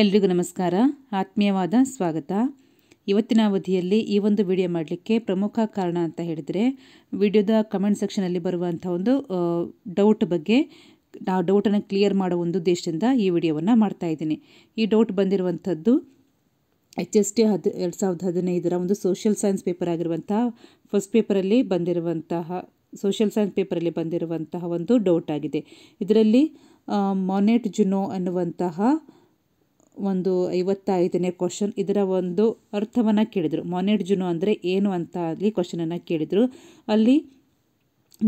ಎಲ್ರಿಗೂ ನಮಸ್ಕಾರ ಆತ್ಮೀಯವಾದ ಸ್ವಾಗತ ಇವತ್ತಿನ ಅವಧಿಯಲ್ಲಿ ಈ ಒಂದು ವಿಡಿಯೋ ಮಾಡಲಿಕ್ಕೆ ಪ್ರಮುಖ ಕಾರಣ ಅಂತ ಹೇಳಿದರೆ ವಿಡಿಯೋದ ಕಮೆಂಟ್ ಸೆಕ್ಷನಲ್ಲಿ ಬರುವಂಥ ಒಂದು ಡೌಟ್ ಬಗ್ಗೆ ಆ ಡೌಟನ್ನು ಕ್ಲಿಯರ್ ಮಾಡೋ ಒಂದು ಉದ್ದೇಶದಿಂದ ಈ ವಿಡಿಯೋವನ್ನು ಮಾಡ್ತಾ ಇದ್ದೀನಿ ಈ ಡೌಟ್ ಬಂದಿರುವಂಥದ್ದು ಎಚ್ ಎಸ್ ಟಿ ಹದ್ ಎರಡು ಸಾವಿರದ ಹದಿನೈದರ ಒಂದು ಸೋಷಿಯಲ್ ಸೈನ್ಸ್ ಪೇಪರ್ ಆಗಿರುವಂತಹ ಫಸ್ಟ್ ಪೇಪರಲ್ಲಿ ಬಂದಿರುವಂತಹ ಸೋಷಿಯಲ್ ಸೈನ್ಸ್ ಪೇಪರಲ್ಲಿ ಬಂದಿರುವಂತಹ ಒಂದು ಡೌಟ್ ಆಗಿದೆ ಇದರಲ್ಲಿ ಮೊನೆಟ್ ಜುನೋ ಅನ್ನುವಂತಹ ಒಂದು ಐವತ್ತೈದನೇ ಕ್ವಶನ್ ಇದರ ಒಂದು ಅರ್ಥವನ್ನು ಕೇಳಿದರು ಮೊನೆಡ್ಜುನು ಅಂದರೆ ಏನು ಅಂತ ಅಲ್ಲಿ ಕ್ವಶನನ್ನು ಕೇಳಿದರು ಅಲ್ಲಿ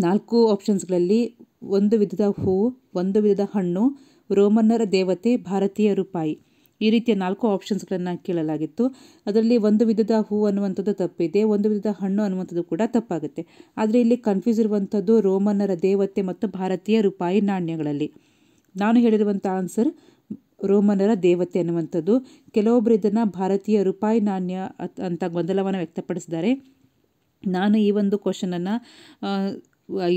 ನಾಲ್ಕು ಆಪ್ಷನ್ಸ್ಗಳಲ್ಲಿ ಒಂದು ವಿಧದ ಹೂವು ಒಂದು ವಿಧದ ಹಣ್ಣು ರೋಮನ್ನರ ದೇವತೆ ಭಾರತೀಯ ರೂಪಾಯಿ ಈ ರೀತಿಯ ನಾಲ್ಕು ಆಪ್ಷನ್ಸ್ಗಳನ್ನು ಕೇಳಲಾಗಿತ್ತು ಅದರಲ್ಲಿ ಒಂದು ವಿಧದ ಹೂ ಅನ್ನುವಂಥದ್ದು ತಪ್ಪಿದೆ ಒಂದು ವಿಧದ ಹಣ್ಣು ಅನ್ನುವಂಥದ್ದು ಕೂಡ ತಪ್ಪಾಗುತ್ತೆ ಆದರೆ ಇಲ್ಲಿ ಕನ್ಫ್ಯೂಸ್ ಇರುವಂಥದ್ದು ರೋಮನ್ನರ ದೇವತೆ ಮತ್ತು ಭಾರತೀಯ ರೂಪಾಯಿ ನಾಣ್ಯಗಳಲ್ಲಿ ನಾನು ಹೇಳಿರುವಂಥ ಆನ್ಸರ್ ರೋಮನರ ದೇವತೆ ಅನ್ನುವಂಥದ್ದು ಕೆಲವೊಬ್ಬರು ಇದನ್ನು ಭಾರತೀಯ ರೂಪಾಯಿ ನಾಣ್ಯ ಅಂತ ಗೊಂದಲವನ್ನು ವ್ಯಕ್ತಪಡಿಸಿದ್ದಾರೆ ನಾನು ಈ ಒಂದು ಕ್ವಶನನ್ನು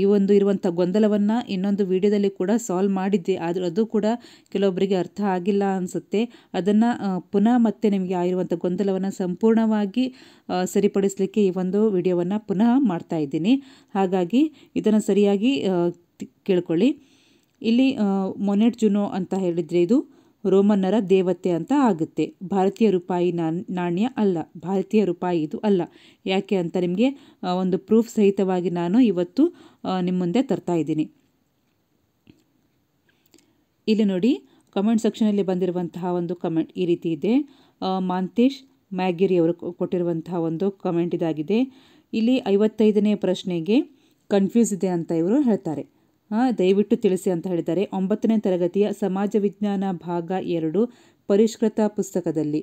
ಈ ಒಂದು ಇರುವಂಥ ಗೊಂದಲವನ್ನು ಇನ್ನೊಂದು ವಿಡಿಯೋದಲ್ಲಿ ಕೂಡ ಸಾಲ್ವ್ ಮಾಡಿದ್ದೆ ಆದರೂ ಅದು ಕೂಡ ಕೆಲವೊಬ್ಬರಿಗೆ ಅರ್ಥ ಆಗಿಲ್ಲ ಅನಿಸುತ್ತೆ ಅದನ್ನು ಪುನಃ ಮತ್ತೆ ನಿಮಗೆ ಆಗಿರುವಂಥ ಗೊಂದಲವನ್ನು ಸಂಪೂರ್ಣವಾಗಿ ಸರಿಪಡಿಸಲಿಕ್ಕೆ ಈ ಒಂದು ವಿಡಿಯೋವನ್ನು ಪುನಃ ಮಾಡ್ತಾ ಇದ್ದೀನಿ ಹಾಗಾಗಿ ಇದನ್ನು ಸರಿಯಾಗಿ ಕೇಳ್ಕೊಳ್ಳಿ ಇಲ್ಲಿ ಮೊನೆಟ್ ಜುನೋ ಅಂತ ಹೇಳಿದರೆ ಇದು ರೋಮನ್ನರ ದೇವತೆ ಅಂತ ಆಗುತ್ತೆ ಭಾರತೀಯ ರೂಪಾಯಿ ನಾಣ್ಯ ಅಲ್ಲ ಭಾರತೀಯ ರೂಪಾಯಿ ಇದು ಅಲ್ಲ ಯಾಕೆ ಅಂತ ನಿಮಗೆ ಒಂದು ಪ್ರೂಫ್ ಸಹಿತವಾಗಿ ನಾನು ಇವತ್ತು ನಿಮ್ಮ ಮುಂದೆ ತರ್ತಾ ಇದ್ದೀನಿ ಇಲ್ಲಿ ನೋಡಿ ಕಮೆಂಟ್ ಸೆಕ್ಷನಲ್ಲಿ ಬಂದಿರುವಂತಹ ಒಂದು ಕಮೆಂಟ್ ಈ ರೀತಿ ಇದೆ ಮಾಂತೇಶ್ ಮ್ಯಾಗಿರಿ ಅವರು ಕೊಟ್ಟಿರುವಂತಹ ಒಂದು ಕಮೆಂಟ್ ಇದಾಗಿದೆ ಇಲ್ಲಿ ಐವತ್ತೈದನೇ ಪ್ರಶ್ನೆಗೆ ಕನ್ಫ್ಯೂಸ್ ಇದೆ ಅಂತ ಇವರು ಹೇಳ್ತಾರೆ ದಯವಿಟ್ಟು ತಿಳಿಸಿ ಅಂತ ಹೇಳಿದ್ದಾರೆ ಒಂಬತ್ತನೇ ತರಗತಿಯ ಸಮಾಜ ವಿಜ್ಞಾನ ಭಾಗ ಎರಡು ಪರಿಷ್ಕೃತ ಪುಸ್ತಕದಲ್ಲಿ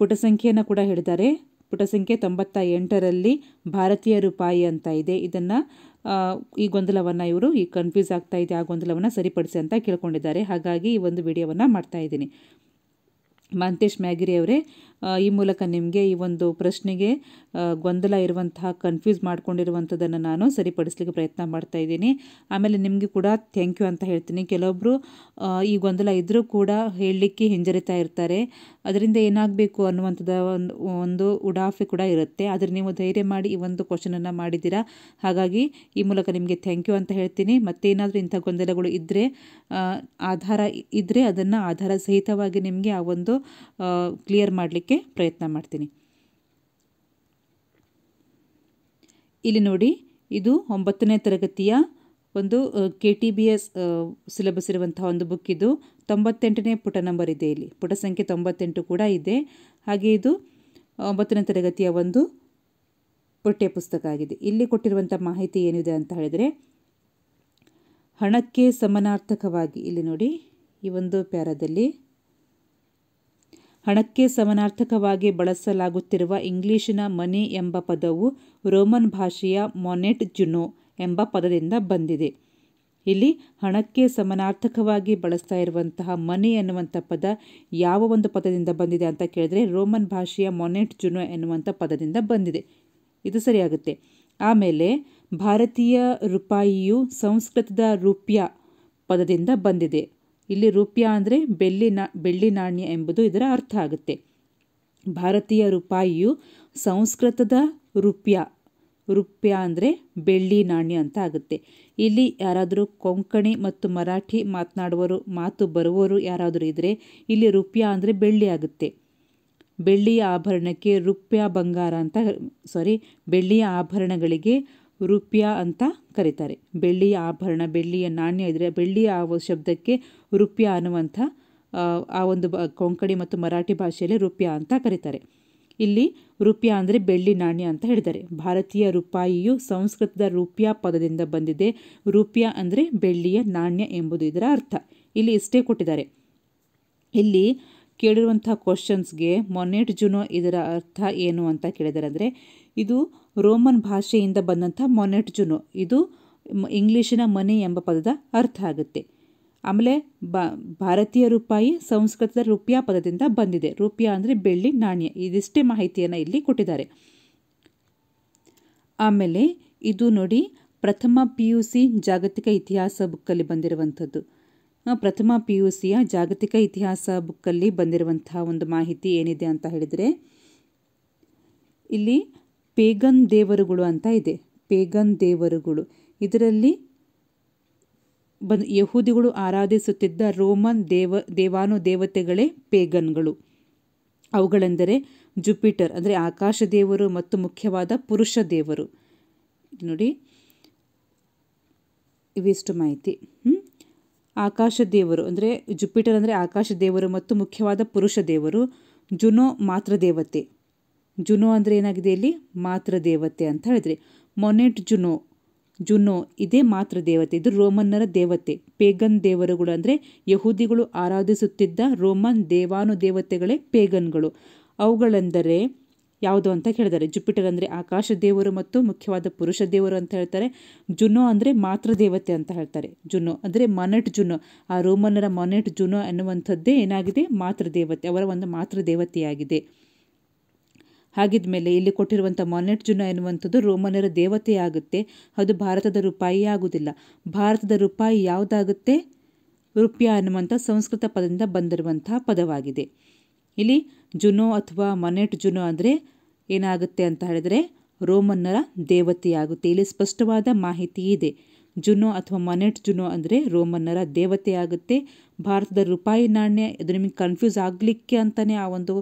ಪುಟ ಸಂಖ್ಯೆಯನ್ನು ಕೂಡ ಹೇಳಿದ್ದಾರೆ ಪುಟ ಸಂಖ್ಯೆ ತೊಂಬತ್ತ ಎಂಟರಲ್ಲಿ ಭಾರತೀಯ ರೂಪಾಯಿ ಅಂತ ಇದೆ ಇದನ್ನು ಈ ಗೊಂದಲವನ್ನು ಇವರು ಈ ಕನ್ಫ್ಯೂಸ್ ಆಗ್ತಾ ಇದೆ ಆ ಗೊಂದಲವನ್ನು ಸರಿಪಡಿಸಿ ಅಂತ ಕೇಳ್ಕೊಂಡಿದ್ದಾರೆ ಹಾಗಾಗಿ ಈ ಒಂದು ವಿಡಿಯೋವನ್ನು ಮಾಡ್ತಾ ಇದ್ದೀನಿ ಮಾಂತೇಶ್ ಮ್ಯಾಗಿರಿ ಅವರೇ ಈ ಮೂಲಕ ನಿಮಗೆ ಈ ಒಂದು ಪ್ರಶ್ನೆಗೆ ಗೊಂದಲ ಇರುವಂತಹ ಕನ್ಫ್ಯೂಸ್ ಮಾಡ್ಕೊಂಡಿರುವಂಥದ್ದನ್ನು ನಾನು ಸರಿಪಡಿಸಲಿಕ್ಕೆ ಪ್ರಯತ್ನ ಮಾಡ್ತಾ ಇದ್ದೀನಿ ಆಮೇಲೆ ನಿಮಗೆ ಕೂಡ ಥ್ಯಾಂಕ್ ಯು ಅಂತ ಹೇಳ್ತೀನಿ ಕೆಲವೊಬ್ಬರು ಈ ಗೊಂದಲ ಇದ್ದರೂ ಕೂಡ ಹೇಳಲಿಕ್ಕೆ ಹಿಂಜರಿತಾ ಇರ್ತಾರೆ ಅದರಿಂದ ಏನಾಗಬೇಕು ಅನ್ನುವಂಥದ್ದು ಒಂದು ಒಂದು ಉಡಾಫೆ ಕೂಡ ಇರುತ್ತೆ ಆದರೆ ನೀವು ಧೈರ್ಯ ಮಾಡಿ ಈ ಒಂದು ಕ್ವಶನನ್ನು ಮಾಡಿದ್ದೀರಾ ಹಾಗಾಗಿ ಈ ಮೂಲಕ ನಿಮಗೆ ಥ್ಯಾಂಕ್ ಯು ಅಂತ ಹೇಳ್ತೀನಿ ಮತ್ತೇನಾದರೂ ಇಂಥ ಗೊಂದಲಗಳು ಇದ್ದರೆ ಆಧಾರ ಇದ್ದರೆ ಅದನ್ನು ಆಧಾರ ಸಹಿತವಾಗಿ ನಿಮಗೆ ಆ ಒಂದು ಕ್ಲಿಯರ್ ಮಾಡಲಿಕ್ಕೆ ಮಾಡೋದಕ್ಕೆ ಪ್ರಯತ್ನ ಮಾಡ್ತೀನಿ ಇಲ್ಲಿ ನೋಡಿ ಇದು ಒಂಬತ್ತನೇ ತರಗತಿಯ ಒಂದು K T B S syllabus ಇರುವಂತಹ ಒಂದು ಬುಕ್ ಇದು ತೊಂಬತ್ತೆಂಟನೇ ಪುಟ ನಂಬರ್ ಇದೆ ಇಲ್ಲಿ ಪುಟ ಸಂಖ್ಯೆ ತೊಂಬತ್ತೆಂಟು ಕೂಡ ಇದೆ ಹಾಗೆ ಇದು ಒಂಬತ್ತನೇ ತರಗತಿಯ ಒಂದು ಪಠ್ಯ ಪುಸ್ತಕ ಆಗಿದೆ ಇಲ್ಲಿ ಕೊಟ್ಟಿರುವಂಥ ಮಾಹಿತಿ ಏನಿದೆ ಅಂತ ಹೇಳಿದರೆ ಹಣಕ್ಕೆ ಸಮನಾರ್ಥಕವಾಗಿ ಇಲ್ಲಿ ನೋಡಿ ಈ ಒಂದು ಪ್ಯಾರಾದಲ್ಲಿ ಹಣಕ್ಕೆ ಸಮನಾರ್ಥಕವಾಗಿ ಬಳಸಲಾಗುತ್ತಿರುವ ಇಂಗ್ಲಿಶಿನ ಮನಿ ಎಂಬ ಪದವು ರೋಮನ್ ಭಾಷೆಯ ಮೊನೆಟ್ ಜುನೋ ಎಂಬ ಪದದಿಂದ ಬಂದಿದೆ ಇಲ್ಲಿ ಹಣಕ್ಕೆ ಸಮನಾರ್ಥಕವಾಗಿ ಬಳಸ್ತಾ ಇರುವಂತಹ ಮನಿ ಎನ್ನುವಂಥ ಪದ ಯಾವ ಒಂದು ಪದದಿಂದ ಬಂದಿದೆ ಅಂತ ಕೇಳಿದರೆ ರೋಮನ್ ಭಾಷೆಯ ಮೊನೆಟ್ ಜುನೋ ಎನ್ನುವಂಥ ಪದದಿಂದ ಬಂದಿದೆ ಇದು ಸರಿಯಾಗುತ್ತೆ ಆಮೇಲೆ ಭಾರತೀಯ ರೂಪಾಯಿಯು ಸಂಸ್ಕೃತದ ರೂಪ್ಯ ಪದದಿಂದ ಬಂದಿದೆ ಇಲ್ಲಿ ರೂಪ್ಯ ಅಂದರೆ ಬೆಳ್ಳಿ ನಾ ಬೆಳ್ಳಿ ನಾಣ್ಯ ಎಂಬುದು ಇದರ ಅರ್ಥ ಆಗುತ್ತೆ ಭಾರತೀಯ ರೂಪಾಯಿಯು ಸಂಸ್ಕೃತದ ರೂಪ್ಯ ರೂಪ್ಯ ಅಂದರೆ ಬೆಳ್ಳಿ ನಾಣ್ಯ ಅಂತ ಆಗುತ್ತೆ ಇಲ್ಲಿ ಯಾರಾದರೂ ಕೊಂಕಣಿ ಮತ್ತು ಮರಾಠಿ ಮಾತನಾಡುವರು ಮಾತು ಬರುವವರು ಯಾರಾದರೂ ಇದ್ದರೆ ಇಲ್ಲಿ ರೂಪ್ಯ ಅಂದರೆ ಬೆಳ್ಳಿ ಆಗುತ್ತೆ ಬೆಳ್ಳಿಯ ಆಭರಣಕ್ಕೆ ರೂಪ್ಯ ಬಂಗಾರ ಅಂತ ಸಾರಿ ಬೆಳ್ಳಿಯ ಆಭರಣಗಳಿಗೆ ರುಪ್ಯಾ ಅಂತ ಕರೀತಾರೆ ಬೆಳ್ಳಿಯ ಆಭರಣ ಬೆಳ್ಳಿಯ ನಾಣ್ಯ ಇದ್ದರೆ ಬೆಳ್ಳಿಯ ಆ ಶಬ್ದಕ್ಕೆ ರುಪ್ಯಾ ಅನ್ನುವಂಥ ಆ ಒಂದು ಬ ಕೊಂಕಣಿ ಮತ್ತು ಮರಾಠಿ ಭಾಷೆಯಲ್ಲಿ ರುಪ್ಯಾ ಅಂತ ಕರೀತಾರೆ ಇಲ್ಲಿ ರುಪ್ಯ ಅಂದರೆ ಬೆಳ್ಳಿ ನಾಣ್ಯ ಅಂತ ಹೇಳಿದ್ದಾರೆ ಭಾರತೀಯ ರೂಪಾಯಿಯು ಸಂಸ್ಕೃತದ ರೂಪ್ಯಾ ಪದದಿಂದ ಬಂದಿದೆ ರೂಪ್ಯಾ ಅಂದರೆ ಬೆಳ್ಳಿಯ ನಾಣ್ಯ ಎಂಬುದು ಇದರ ಅರ್ಥ ಇಲ್ಲಿ ಇಷ್ಟೇ ಕೊಟ್ಟಿದ್ದಾರೆ ಇಲ್ಲಿ ಕೇಳಿರುವಂಥ ಕ್ವಶನ್ಸ್ಗೆ ಮೊನೆಟ್ ಜುನೋ ಇದರ ಅರ್ಥ ಏನು ಅಂತ ಕೇಳಿದಾರೆ ಅಂದರೆ ಇದು ರೋಮನ್ ಭಾಷೆಯಿಂದ ಬಂದಂಥ ಮೊನೆಟ್ ಜುನೋ ಇದು ಇಂಗ್ಲೀಷಿನ ಮನೆ ಎಂಬ ಪದದ ಅರ್ಥ ಆಗುತ್ತೆ ಆಮೇಲೆ ಬ ಭಾರತೀಯ ರೂಪಾಯಿ ಸಂಸ್ಕೃತದ ರೂಪಿಯಾ ಪದದಿಂದ ಬಂದಿದೆ ರೂಪ್ಯಾ ಅಂದರೆ ಬೆಳ್ಳಿ ನಾಣ್ಯ ಇದಿಷ್ಟೇ ಮಾಹಿತಿಯನ್ನು ಇಲ್ಲಿ ಕೊಟ್ಟಿದ್ದಾರೆ ಆಮೇಲೆ ಇದು ನೋಡಿ ಪ್ರಥಮ ಪಿ ಯು ಸಿ ಜಾಗತಿಕ ಇತಿಹಾಸ ಬುಕ್ಕಲ್ಲಿ ಬಂದಿರುವಂಥದ್ದು ಪ್ರಥಮ ಪಿ ಯು ಸಿಯ ಜಾಗತಿಕ ಇತಿಹಾಸ ಬುಕ್ಕಲ್ಲಿ ಬಂದಿರುವಂತಹ ಒಂದು ಮಾಹಿತಿ ಏನಿದೆ ಅಂತ ಹೇಳಿದರೆ ಇಲ್ಲಿ ಪೇಗನ್ ದೇವರುಗಳು ಅಂತ ಇದೆ ಪೇಗನ್ ದೇವರುಗಳು ಇದರಲ್ಲಿ ಬಂದು ಯಹೂದಿಗಳು ಆರಾಧಿಸುತ್ತಿದ್ದ ರೋಮನ್ ದೇವ ದೇವಾನು ದೇವತೆಗಳೇ ಪೇಗನ್ಗಳು ಅವುಗಳೆಂದರೆ ಜುಪಿಟರ್ ಅಂದರೆ ಆಕಾಶ ದೇವರು ಮತ್ತು ಮುಖ್ಯವಾದ ಪುರುಷ ದೇವರು ನೋಡಿ ಇವಿಷ್ಟು ಮಾಹಿತಿ ಹ್ಞೂ ಆಕಾಶ ದೇವರು ಅಂದರೆ ಜುಪಿಟರ್ ಅಂದರೆ ಆಕಾಶ ದೇವರು ಮತ್ತು ಮುಖ್ಯವಾದ ಪುರುಷ ದೇವರು ಜುನೋ ಮಾತೃ ದೇವತೆ ಜುನೋ ಅಂದರೆ ಏನಾಗಿದೆ ಇಲ್ಲಿ ಮಾತೃ ದೇವತೆ ಅಂತ ಹೇಳಿದ್ರಿ ಮೊನೆಟ್ ಜುನೋ ಜುನೋ ಇದೇ ಮಾತೃ ದೇವತೆ ಇದು ರೋಮನ್ನರ ದೇವತೆ ಪೇಗನ್ ದೇವರುಗಳು ಅಂದರೆ ಯಹೂದಿಗಳು ಆರಾಧಿಸುತ್ತಿದ್ದ ರೋಮನ್ ದೇವಾನುದೇವತೆಗಳೇ ಪೇಗನ್ಗಳು ಅವುಗಳೆಂದರೆ ಯಾವುದು ಅಂತ ಕೇಳಿದ್ದಾರೆ ಜುಪಿಟರ್ ಅಂದರೆ ಆಕಾಶ ದೇವರು ಮತ್ತು ಮುಖ್ಯವಾದ ಪುರುಷ ದೇವರು ಅಂತ ಹೇಳ್ತಾರೆ ಜುನೋ ಅಂದರೆ ಮಾತೃ ದೇವತೆ ಅಂತ ಹೇಳ್ತಾರೆ ಜುನೋ ಅಂದರೆ ಮನೆಟ್ ಜುನೋ ಆ ರೋಮನ್ನರ ಮೊನೆಟ್ ಜುನೋ ಎನ್ನುವಂಥದ್ದೇ ಏನಾಗಿದೆ ಮಾತೃ ದೇವತೆ ಅವರ ಒಂದು ಮಾತೃ ದೇವತೆಯಾಗಿದೆ ಹಾಗಿದ್ಮೇಲೆ ಇಲ್ಲಿ ಕೊಟ್ಟಿರುವಂಥ ಮೊನೆಟ್ ಜುನೋ ಎನ್ನುವಂಥದ್ದು ರೋಮನರ ದೇವತೆ ಆಗುತ್ತೆ ಅದು ಭಾರತದ ರೂಪಾಯಿ ಆಗುವುದಿಲ್ಲ ಭಾರತದ ರೂಪಾಯಿ ಯಾವುದಾಗುತ್ತೆ ರುಪ್ಯ ಅನ್ನುವಂಥ ಸಂಸ್ಕೃತ ಪದದಿಂದ ಬಂದಿರುವಂತಹ ಪದವಾಗಿದೆ ಇಲ್ಲಿ ಜುನೋ ಅಥವಾ ಮನೆಟ್ ಜುನೋ ಅಂದರೆ ಏನಾಗುತ್ತೆ ಅಂತ ಹೇಳಿದರೆ ರೋಮನ್ನರ ದೇವತೆಯಾಗುತ್ತೆ ಇಲ್ಲಿ ಸ್ಪಷ್ಟವಾದ ಮಾಹಿತಿ ಇದೆ ಜುನೋ ಅಥವಾ ಮನೆಟ್ ಜುನೋ ಅಂದರೆ ರೋಮನ್ನರ ದೇವತೆ ಆಗುತ್ತೆ ಭಾರತದ ರೂಪಾಯಿ ನಾಣ್ಯ ಇದು ನಿಮಗೆ ಕನ್ಫ್ಯೂಸ್ ಆಗಲಿಕ್ಕೆ ಅಂತಲೇ ಆ ಒಂದು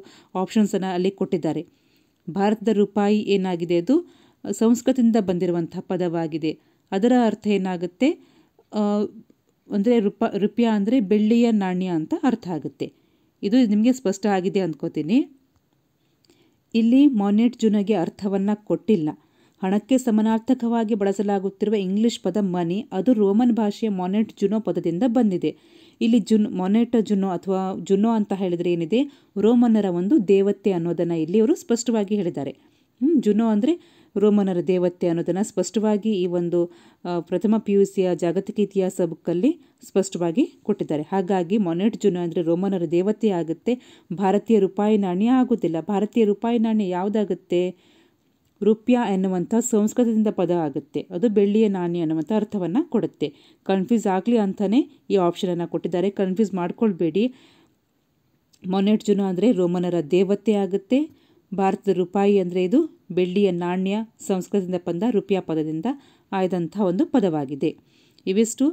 ಆಪ್ಷನ್ಸನ್ನು ಅಲ್ಲಿ ಕೊಟ್ಟಿದ್ದಾರೆ ಭಾರತದ ರೂಪಾಯಿ ಏನಾಗಿದೆ ಅದು ಸಂಸ್ಕೃತದಿಂದ ಬಂದಿರುವಂಥ ಪದವಾಗಿದೆ ಅದರ ಅರ್ಥ ಏನಾಗುತ್ತೆ ಅಂದರೆ ರೂಪ ರೂಪಾಯಿ ಅಂದರೆ ಬೆಳ್ಳಿಯ ನಾಣ್ಯ ಅಂತ ಅರ್ಥ ಆಗುತ್ತೆ ಇದು ನಿಮಗೆ ಸ್ಪಷ್ಟ ಆಗಿದೆ ಅಂದ್ಕೋತೀನಿ ಇಲ್ಲಿ ಮೊನೆಟ್ ಜುನಗೆ ಅರ್ಥವನ್ನು ಕೊಟ್ಟಿಲ್ಲ ಹಣಕ್ಕೆ ಸಮನಾರ್ಥಕವಾಗಿ ಬಳಸಲಾಗುತ್ತಿರುವ ಇಂಗ್ಲಿಷ್ ಪದ ಮನಿ ಅದು ರೋಮನ್ ಭಾಷೆಯ ಮೊನೆಟ್ ಜುನೋ ಪದದಿಂದ ಬಂದಿದೆ ಇಲ್ಲಿ ಜುನ್ ಮೊನೆಟ ಜುನೋ ಅಥವಾ ಜುನೋ ಅಂತ ಹೇಳಿದರೆ ಏನಿದೆ ರೋಮನ್ನರ ಒಂದು ದೇವತೆ ಅನ್ನೋದನ್ನು ಇಲ್ಲಿ ಅವರು ಸ್ಪಷ್ಟವಾಗಿ ಹೇಳಿದ್ದಾರೆ ಜುನೋ ಅಂದರೆ ರೋಮನರ ದೇವತೆ ಅನ್ನೋದನ್ನು ಸ್ಪಷ್ಟವಾಗಿ ಈ ಒಂದು ಪ್ರಥಮ ಪಿ ಯು ಸಿಯ ಜಾಗತಿಕ ಇತಿಹಾಸ ಬುಕ್ಕಲ್ಲಿ ಸ್ಪಷ್ಟವಾಗಿ ಕೊಟ್ಟಿದ್ದಾರೆ ಹಾಗಾಗಿ ಮೊನೆಟ್ ಜುನು ಅಂದರೆ ರೋಮನರ ದೇವತೆ ಆಗುತ್ತೆ ಭಾರತೀಯ ರೂಪಾಯಿ ನಾಣ್ಯ ಆಗೋದಿಲ್ಲ ಭಾರತೀಯ ರೂಪಾಯಿ ನಾಣ್ಯ ಯಾವುದಾಗುತ್ತೆ ರುಪ್ಯ ಎನ್ನುವಂಥ ಸಂಸ್ಕೃತದಿಂದ ಪದ ಆಗುತ್ತೆ ಅದು ಬೆಳ್ಳಿಯ ನಾಣ್ಯ ಅನ್ನುವಂಥ ಅರ್ಥವನ್ನು ಕೊಡುತ್ತೆ ಕನ್ಫ್ಯೂಸ್ ಆಗಲಿ ಅಂತಲೇ ಈ ಆಪ್ಷನನ್ನು ಕೊಟ್ಟಿದ್ದಾರೆ ಕನ್ಫ್ಯೂಸ್ ಮಾಡ್ಕೊಳ್ಬೇಡಿ ಮೊನೆಟ್ ಜುನು ಅಂದರೆ ರೋಮನರ ದೇವತೆ ಆಗುತ್ತೆ ಭಾರತದ ರೂಪಾಯಿ ಅಂದರೆ ಇದು ಬೆಳ್ಳಿಯ ನಾಣ್ಯ ಸಂಸ್ಕೃತದಿಂದ ಬಂದ ರುಪಿಯ ಪದದಿಂದ ಆಯ್ದಂಥ ಒಂದು ಪದವಾಗಿದೆ ಇವೆಷ್ಟು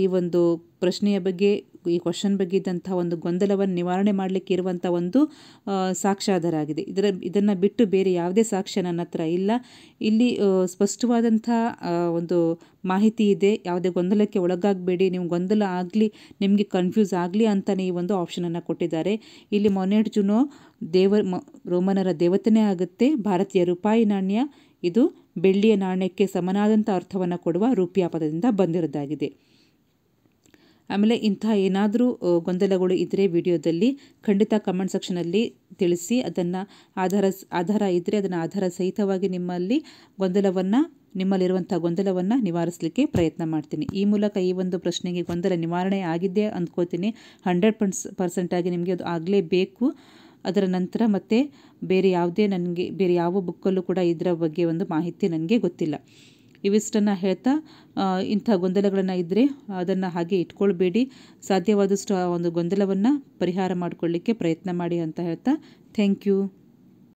ಈ ಒಂದು ಪ್ರಶ್ನೆಯ ಬಗ್ಗೆ ಈ ಕ್ವಶನ್ ಬಗ್ಗೆ ಇದ್ದಂಥ ಒಂದು ಗೊಂದಲವನ್ನು ನಿವಾರಣೆ ಮಾಡಲಿಕ್ಕೆ ಇರುವಂಥ ಒಂದು ಸಾಕ್ಷ್ಯಾಧಾರ ಆಗಿದೆ ಇದರ ಇದನ್ನು ಬಿಟ್ಟು ಬೇರೆ ಯಾವುದೇ ಸಾಕ್ಷ್ಯ ನನ್ನ ಹತ್ರ ಇಲ್ಲ ಇಲ್ಲಿ ಸ್ಪಷ್ಟವಾದಂಥ ಒಂದು ಮಾಹಿತಿ ಇದೆ ಯಾವುದೇ ಗೊಂದಲಕ್ಕೆ ಒಳಗಾಗಬೇಡಿ ನೀವು ಗೊಂದಲ ಆಗಲಿ ನಿಮಗೆ ಕನ್ಫ್ಯೂಸ್ ಆಗಲಿ ಅಂತಲೇ ಈ ಒಂದು ಆಪ್ಷನನ್ನು ಕೊಟ್ಟಿದ್ದಾರೆ ಇಲ್ಲಿ ಮೊನೆಟ್ ಜುನೋ ದೇವ ರೋಮನರ ದೇವತೆನೇ ಆಗುತ್ತೆ ಭಾರತೀಯ ರೂಪಾಯಿ ನಾಣ್ಯ ಇದು ಬೆಳ್ಳಿಯ ನಾಣ್ಯಕ್ಕೆ ಸಮನಾದಂಥ ಅರ್ಥವನ್ನು ಕೊಡುವ ರೂಪ್ಯಾ ಪದದಿಂದ ಬಂದಿರೋದಾಗಿದೆ ಆಮೇಲೆ ಇಂಥ ಏನಾದರೂ ಗೊಂದಲಗಳು ಇದ್ದರೆ ವಿಡಿಯೋದಲ್ಲಿ ಖಂಡಿತ ಕಮೆಂಟ್ ಸೆಕ್ಷನಲ್ಲಿ ತಿಳಿಸಿ ಅದನ್ನು ಆಧಾರ ಆಧಾರ ಇದ್ದರೆ ಅದನ್ನು ಆಧಾರ ಸಹಿತವಾಗಿ ನಿಮ್ಮಲ್ಲಿ ಗೊಂದಲವನ್ನು ನಿಮ್ಮಲ್ಲಿರುವಂಥ ಗೊಂದಲವನ್ನು ನಿವಾರಿಸಲಿಕ್ಕೆ ಪ್ರಯತ್ನ ಮಾಡ್ತೀನಿ ಈ ಮೂಲಕ ಈ ಒಂದು ಪ್ರಶ್ನೆಗೆ ಗೊಂದಲ ನಿವಾರಣೆ ಆಗಿದೆ ಅಂದ್ಕೋತೀನಿ ಹಂಡ್ರೆಡ್ ಪರ್ಸ್ ಪರ್ಸೆಂಟಾಗಿ ನಿಮಗೆ ಅದು ಆಗಲೇಬೇಕು ಅದರ ನಂತರ ಮತ್ತೆ ಬೇರೆ ಯಾವುದೇ ನನಗೆ ಬೇರೆ ಯಾವ ಬುಕ್ಕಲ್ಲೂ ಕೂಡ ಇದರ ಬಗ್ಗೆ ಒಂದು ಮಾಹಿತಿ ನನಗೆ ಗೊತ್ತಿಲ್ಲ ಇವಿಷ್ಟನ್ನು ಹೇಳ್ತಾ ಇಂಥ ಗೊಂದಲಗಳನ್ನು ಇದ್ದರೆ ಅದನ್ನು ಹಾಗೆ ಇಟ್ಕೊಳ್ಬೇಡಿ ಸಾಧ್ಯವಾದಷ್ಟು ಆ ಒಂದು ಗೊಂದಲವನ್ನು ಪರಿಹಾರ ಮಾಡಿಕೊಳ್ಳಿಕ್ಕೆ ಪ್ರಯತ್ನ ಮಾಡಿ ಅಂತ ಹೇಳ್ತಾ ಥ್ಯಾಂಕ್ ಯು